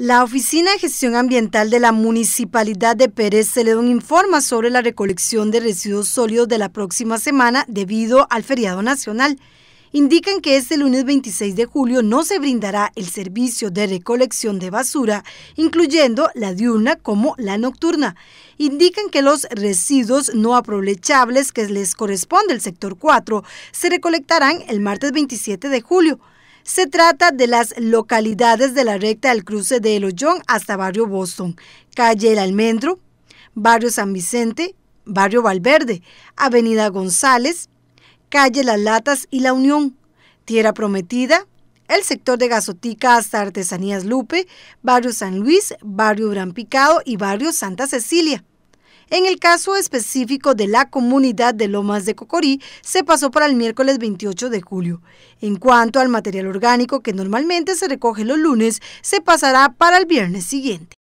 La Oficina de Gestión Ambiental de la Municipalidad de Pérez Celedón informa sobre la recolección de residuos sólidos de la próxima semana debido al feriado nacional. Indican que este lunes 26 de julio no se brindará el servicio de recolección de basura, incluyendo la diurna como la nocturna. Indican que los residuos no aprovechables que les corresponde el sector 4 se recolectarán el martes 27 de julio. Se trata de las localidades de la recta del cruce de El hasta Barrio Boston, Calle El Almendro, Barrio San Vicente, Barrio Valverde, Avenida González, Calle Las Latas y La Unión, Tierra Prometida, el sector de Gazotica hasta Artesanías Lupe, Barrio San Luis, Barrio Gran Picado y Barrio Santa Cecilia. En el caso específico de la comunidad de Lomas de Cocorí, se pasó para el miércoles 28 de julio. En cuanto al material orgánico que normalmente se recoge los lunes, se pasará para el viernes siguiente.